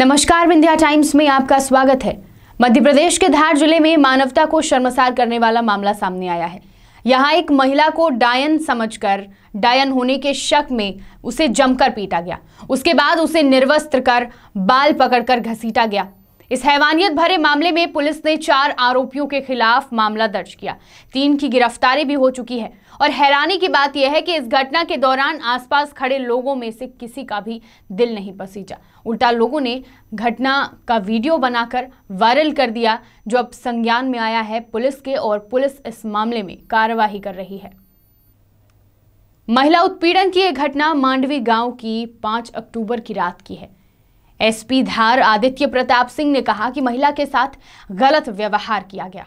नमस्कार विंध्या टाइम्स में आपका स्वागत है मध्य प्रदेश के धार जिले में मानवता को शर्मसार करने वाला मामला सामने आया है यहाँ एक महिला को डायन समझकर डायन होने के शक में उसे जमकर पीटा गया उसके बाद उसे निर्वस्त्र कर बाल पकड़कर घसीटा गया इस हैवानियत भरे मामले में पुलिस ने चार आरोपियों के खिलाफ मामला दर्ज किया तीन की गिरफ्तारी भी हो चुकी है और हैरानी की बात यह है कि इस घटना के दौरान आसपास खड़े लोगों में से किसी का भी दिल नहीं पसीजा उल्टा लोगों ने घटना का वीडियो बनाकर वायरल कर दिया जो अब संज्ञान में आया है पुलिस के और पुलिस इस मामले में कार्रवाई कर रही है महिला उत्पीड़न की यह घटना मांडवी गांव की 5 अक्टूबर की रात की है एसपी धार आदित्य प्रताप सिंह ने कहा कि महिला के साथ गलत व्यवहार किया गया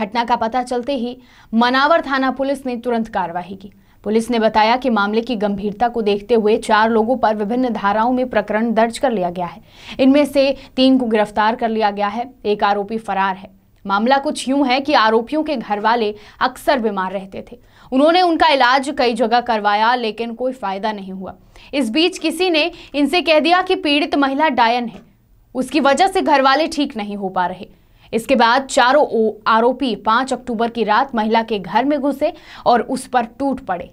घटना का पता चलते ही मनावर थाना पुलिस ने तुरंत कार्रवाई की पुलिस ने बताया कि मामले की गंभीरता को देखते हुए चार लोगों पर विभिन्न धाराओं में प्रकरण दर्ज कर लिया गया है इनमें से तीन को गिरफ्तार कर लिया गया है एक आरोपी फरार है मामला कुछ यूं है कि आरोपियों के घर वाले अक्सर बीमार रहते थे उन्होंने उनका इलाज कई जगह करवाया लेकिन कोई फायदा नहीं हुआ इस बीच किसी ने इनसे कह दिया कि पीड़ित महिला डायन है उसकी वजह से घर वाले ठीक नहीं हो पा रहे इसके बाद चारों आरोपी 5 अक्टूबर की रात महिला के घर में घुसे और उस पर टूट पड़े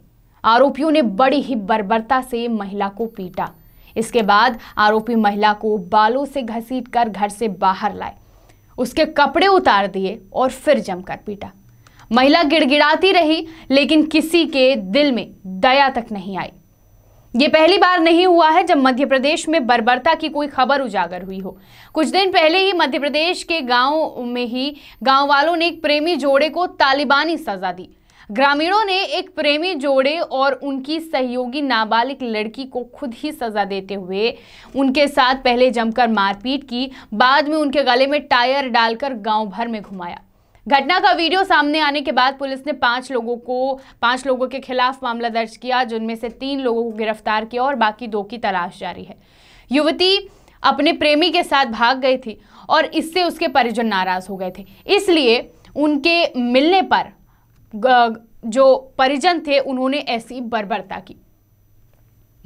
आरोपियों ने बड़ी ही बर्बरता से महिला को पीटा इसके बाद आरोपी महिला को बालों से घसीट कर घर से बाहर लाए उसके कपड़े उतार दिए और फिर जमकर पीटा महिला गिड़गिड़ाती रही लेकिन किसी के दिल में दया तक नहीं आई ये पहली बार नहीं हुआ है जब मध्य प्रदेश में बर्बरता की कोई खबर उजागर हुई हो कुछ दिन पहले ही मध्य प्रदेश के गांव में ही गांव वालों ने एक प्रेमी जोड़े को तालिबानी सजा दी ग्रामीणों ने एक प्रेमी जोड़े और उनकी सहयोगी नाबालिग लड़की को खुद ही सजा देते हुए उनके साथ पहले जमकर मारपीट की बाद में उनके गले में टायर डालकर गांव भर में घुमाया घटना का वीडियो सामने आने के बाद पुलिस ने पांच लोगों को पांच लोगों के खिलाफ मामला दर्ज किया जिनमें से तीन लोगों को गिरफ्तार किया और बाकी दो की तलाश जारी है युवती अपने प्रेमी के साथ भाग गई थी और इससे उसके परिजन नाराज हो गए थे इसलिए उनके मिलने पर जो परिजन थे उन्होंने ऐसी बर्बरता की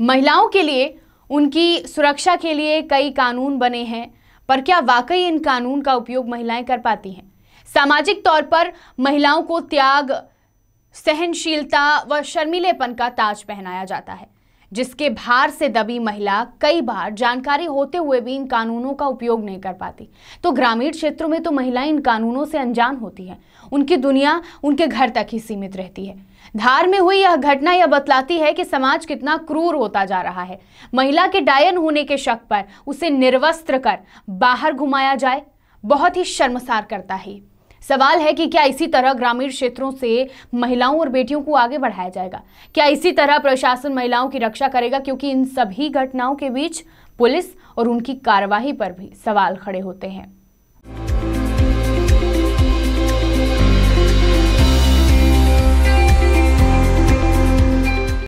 महिलाओं के लिए उनकी सुरक्षा के लिए कई कानून बने हैं पर क्या वाकई इन कानून का उपयोग महिलाएं कर पाती हैं सामाजिक तौर पर महिलाओं को त्याग सहनशीलता व शर्मीलेपन का ताज पहनाया जाता है जिसके भार से दबी महिला कई बार जानकारी होते हुए भी इन कानूनों का उपयोग नहीं कर पाती तो ग्रामीण क्षेत्रों में तो महिलाएं इन कानूनों से अनजान होती हैं उनकी दुनिया उनके घर तक ही सीमित रहती है धार में हुई यह घटना यह बतलाती है कि समाज कितना क्रूर होता जा रहा है महिला के डायन होने के शक पर उसे निर्वस्त्र कर बाहर घुमाया जाए बहुत ही शर्मसार करता है सवाल है कि क्या इसी तरह ग्रामीण क्षेत्रों से महिलाओं और बेटियों को आगे बढ़ाया जाएगा क्या इसी तरह प्रशासन महिलाओं की रक्षा करेगा क्योंकि इन सभी घटनाओं के बीच पुलिस और उनकी कार्यवाही पर भी सवाल खड़े होते हैं